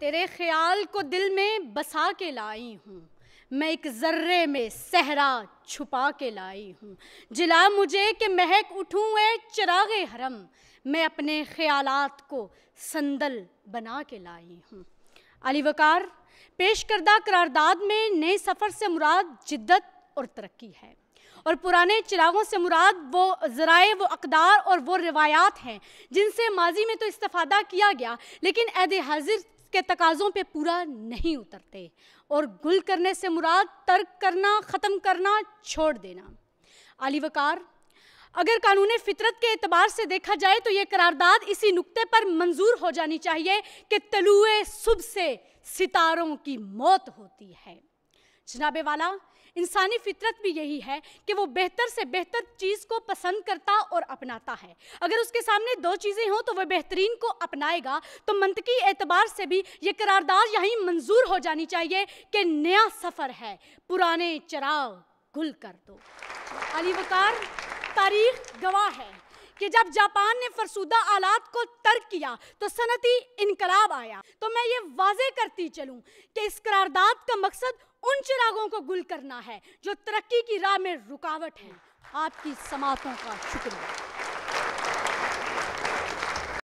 तेरे ख्याल को दिल में बसा के लाई हूँ मैं एक जर्रे में सहरा छुपा के लाई हूँ जिला मुझे कि महक उठूँ ए चिराग हरम मैं अपने ख्यालात को संदल बना के लाई हूँ अली वकार पेश करदा करारदाद में नए सफ़र से मुराद जिद्दत और तरक्की है और पुराने चिरागों से मुराद वो ज़राए वो अकदार और वो रिवायात हैं जिनसे माजी में तो इस्तफ़ादा किया गया लेकिन ऐद हाजिर के तकाज़ों पे पूरा नहीं उतरते और गुल करने से मुराद तर्क करना ख़त्म करना छोड़ देना अली वकार अगर कानून फितरत के अतबार से देखा जाए तो ये करारदाद इसी नुक्ते पर मंजूर हो जानी चाहिए कि तलुए सुबह से सितारों की मौत होती है जनाबे वाला इंसानी फितरत भी यही है कि वो बेहतर से बेहतर चीज़ को पसंद करता और अपनाता है अगर उसके सामने दो चीज़ें हों तो वह बेहतरीन को अपनाएगा तो मनतकी एतबार से भी ये करारदार यहीं मंजूर हो जानी चाहिए कि नया सफ़र है पुराने चराग घुल कर दो अली वकार तारीख गवाह है कि जब जापान ने फरसूदा आलात को तर्क किया तो सनती इनकलाब आया तो मैं ये वाजे करती चलूं कि इस करारदाद का मकसद उन चिरागों को गुल करना है जो तरक्की की राह में रुकावट है आपकी समातों का शुक्रिया